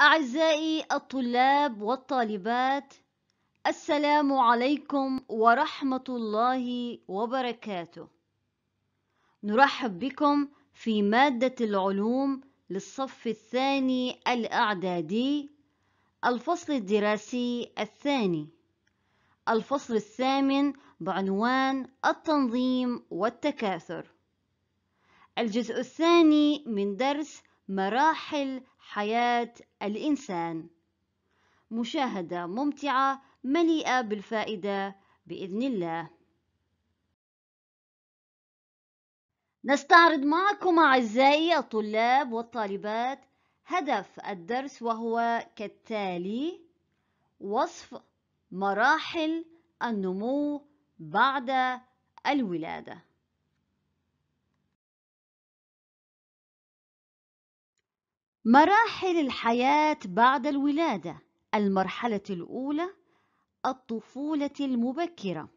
أعزائي الطلاب والطالبات السلام عليكم ورحمة الله وبركاته نرحب بكم في مادة العلوم للصف الثاني الأعدادي الفصل الدراسي الثاني الفصل الثامن بعنوان التنظيم والتكاثر الجزء الثاني من درس مراحل حياة الإنسان مشاهدة ممتعة مليئة بالفائدة بإذن الله نستعرض معكم أعزائي الطلاب والطالبات هدف الدرس وهو كالتالي وصف مراحل النمو بعد الولاده مراحل الحياة بعد الولادة المرحلة الأولى الطفولة المبكرة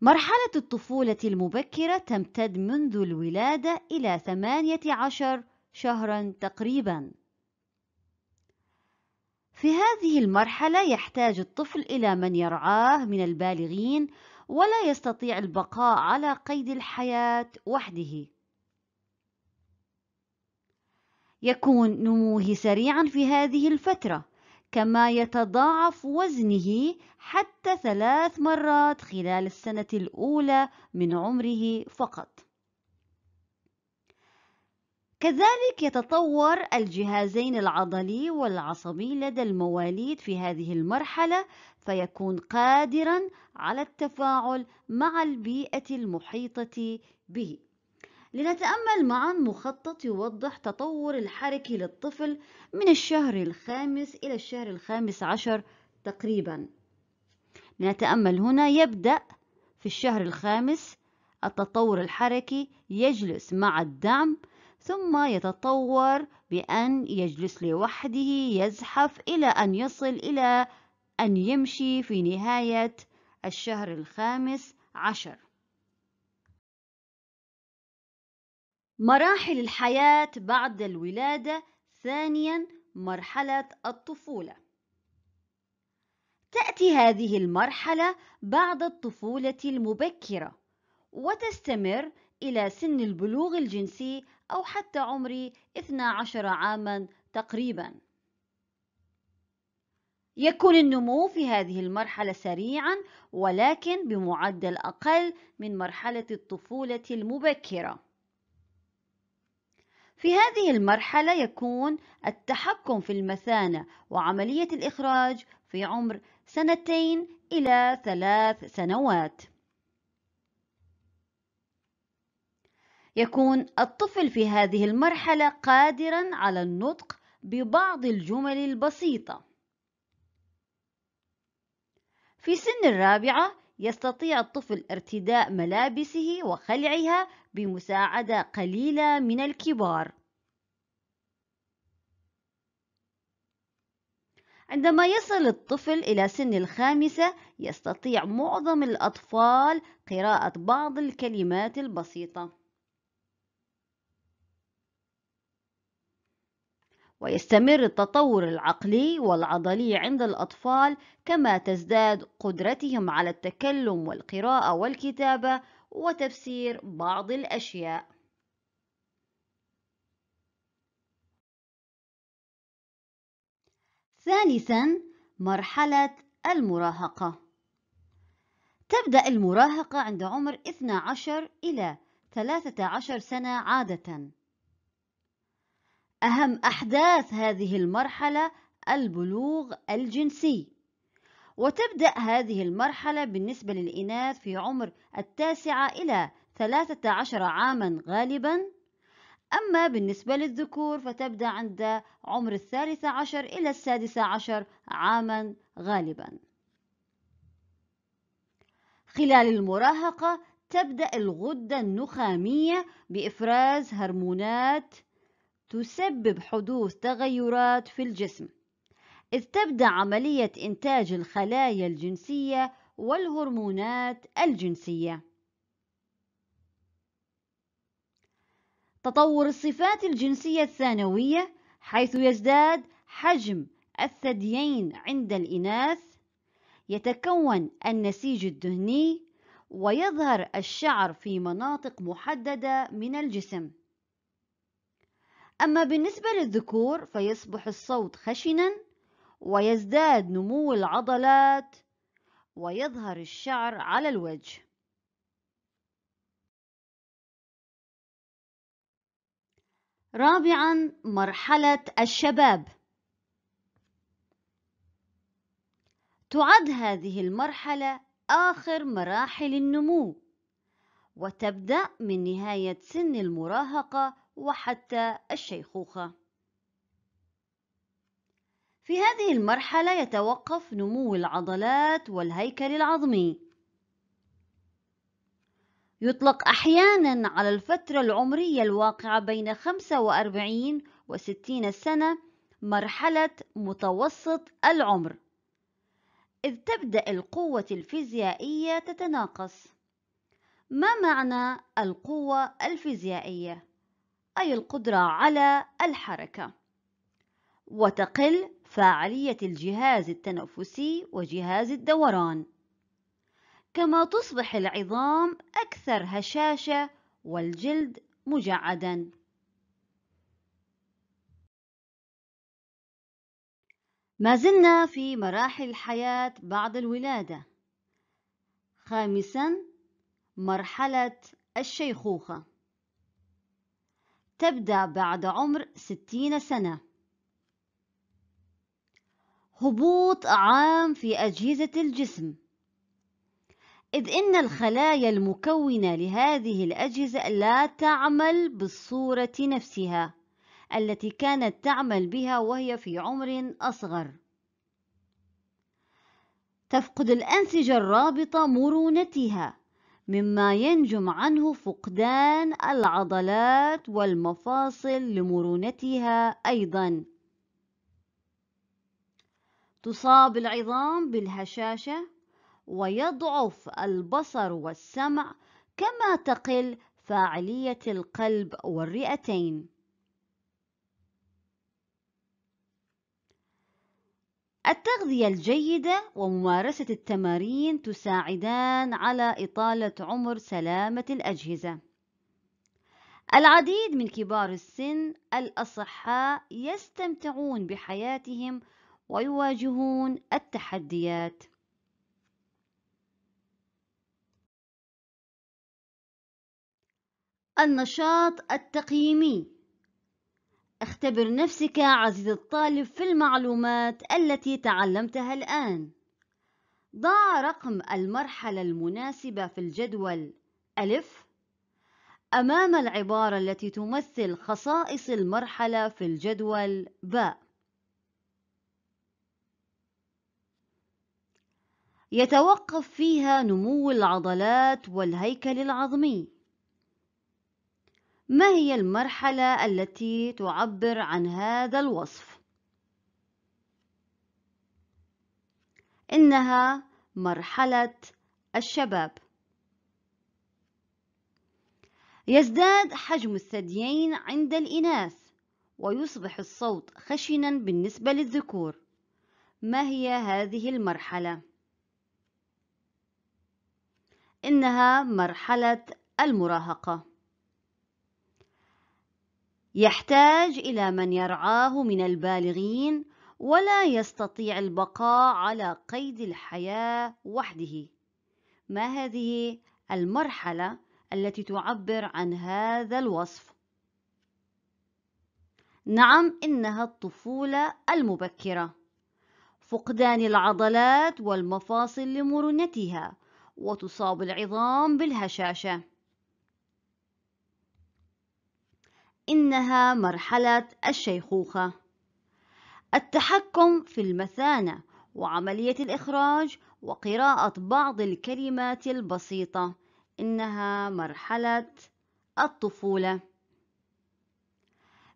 مرحلة الطفولة المبكرة تمتد منذ الولادة إلى 18 شهرا تقريبا في هذه المرحلة يحتاج الطفل إلى من يرعاه من البالغين ولا يستطيع البقاء على قيد الحياة وحده يكون نموه سريعا في هذه الفترة كما يتضاعف وزنه حتى ثلاث مرات خلال السنة الأولى من عمره فقط كذلك يتطور الجهازين العضلي والعصبي لدى المواليد في هذه المرحلة فيكون قادرا على التفاعل مع البيئة المحيطة به لنتأمل معا مخطط يوضح تطور الحركي للطفل من الشهر الخامس إلى الشهر الخامس عشر تقريبا لنتأمل هنا يبدأ في الشهر الخامس التطور الحركي يجلس مع الدعم ثم يتطور بأن يجلس لوحده يزحف إلى أن يصل إلى أن يمشي في نهاية الشهر الخامس عشر مراحل الحياة بعد الولادة ثانيا مرحلة الطفولة تأتي هذه المرحلة بعد الطفولة المبكرة وتستمر إلى سن البلوغ الجنسي أو حتى عمر 12 عاما تقريبا يكون النمو في هذه المرحلة سريعا ولكن بمعدل أقل من مرحلة الطفولة المبكرة في هذه المرحلة يكون التحكم في المثانة وعملية الإخراج في عمر سنتين إلى ثلاث سنوات. يكون الطفل في هذه المرحلة قادرا على النطق ببعض الجمل البسيطة. في سن الرابعة يستطيع الطفل ارتداء ملابسه وخلعها بمساعدة قليلة من الكبار عندما يصل الطفل إلى سن الخامسة يستطيع معظم الأطفال قراءة بعض الكلمات البسيطة ويستمر التطور العقلي والعضلي عند الأطفال كما تزداد قدرتهم على التكلم والقراءة والكتابة وتفسير بعض الأشياء ثالثا مرحلة المراهقة تبدأ المراهقة عند عمر 12 إلى 13 سنة عادة أهم أحداث هذه المرحلة البلوغ الجنسي وتبدأ هذه المرحلة بالنسبة للإناث في عمر التاسعة إلى 13 عاما غالبا أما بالنسبة للذكور فتبدأ عند عمر الثالثة عشر إلى السادسة عشر عاما غالبا خلال المراهقة تبدأ الغدة النخامية بإفراز هرمونات تسبب حدوث تغيرات في الجسم استبدى عملية إنتاج الخلايا الجنسية والهرمونات الجنسية. تطور الصفات الجنسية الثانوية حيث يزداد حجم الثديين عند الإناث، يتكون النسيج الدهني، ويظهر الشعر في مناطق محددة من الجسم. أما بالنسبة للذكور فيصبح الصوت خشنًا ويزداد نمو العضلات ويظهر الشعر على الوجه رابعا مرحلة الشباب تعد هذه المرحلة آخر مراحل النمو وتبدأ من نهاية سن المراهقة وحتى الشيخوخة في هذه المرحلة يتوقف نمو العضلات والهيكل العظمي يطلق أحيانا على الفترة العمرية الواقعة بين 45 و 60 سنة مرحلة متوسط العمر إذ تبدأ القوة الفيزيائية تتناقص ما معنى القوة الفيزيائية؟ أي القدرة على الحركة وتقل فاعلية الجهاز التنفسي وجهاز الدوران كما تصبح العظام أكثر هشاشة والجلد مجعدا ما زلنا في مراحل الحياة بعد الولادة خامسا مرحلة الشيخوخة تبدأ بعد عمر ستين سنة هبوط عام في أجهزة الجسم إذ إن الخلايا المكونة لهذه الأجهزة لا تعمل بالصورة نفسها التي كانت تعمل بها وهي في عمر أصغر تفقد الأنسجة الرابطة مرونتها مما ينجم عنه فقدان العضلات والمفاصل لمرونتها أيضاً تصاب العظام بالهشاشة ويضعف البصر والسمع كما تقل فاعلية القلب والرئتين التغذية الجيدة وممارسة التمارين تساعدان على إطالة عمر سلامة الأجهزة. العديد من كبار السن الأصحاء يستمتعون بحياتهم ويواجهون التحديات النشاط التقييمي اختبر نفسك عزيزي الطالب في المعلومات التي تعلمتها الآن ضع رقم المرحلة المناسبة في الجدول ألف أمام العبارة التي تمثل خصائص المرحلة في الجدول باء يتوقف فيها نمو العضلات والهيكل العظمي ما هي المرحلة التي تعبر عن هذا الوصف؟ إنها مرحلة الشباب يزداد حجم الثديين عند الإناث ويصبح الصوت خشنا بالنسبة للذكور ما هي هذه المرحلة؟ إنها مرحلة المراهقة يحتاج إلى من يرعاه من البالغين ولا يستطيع البقاء على قيد الحياة وحده ما هذه المرحلة التي تعبر عن هذا الوصف نعم إنها الطفولة المبكرة فقدان العضلات والمفاصل لمرونتها وتصاب العظام بالهشاشة إنها مرحلة الشيخوخة التحكم في المثانة وعملية الإخراج وقراءة بعض الكلمات البسيطة إنها مرحلة الطفولة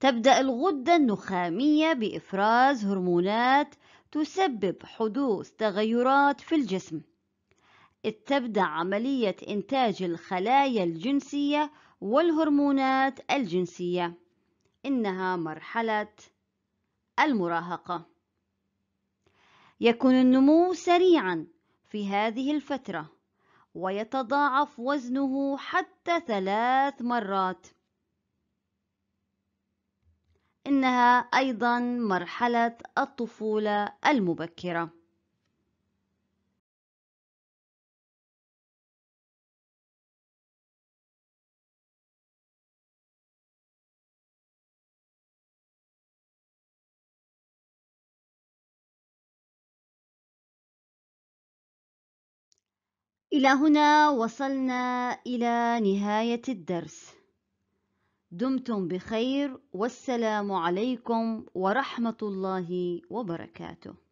تبدأ الغدة النخامية بإفراز هرمونات تسبب حدوث تغيرات في الجسم إذ تبدأ عملية إنتاج الخلايا الجنسية والهرمونات الجنسية إنها مرحلة المراهقة يكون النمو سريعا في هذه الفترة ويتضاعف وزنه حتى ثلاث مرات إنها أيضا مرحلة الطفولة المبكرة إلى هنا وصلنا إلى نهاية الدرس دمتم بخير والسلام عليكم ورحمة الله وبركاته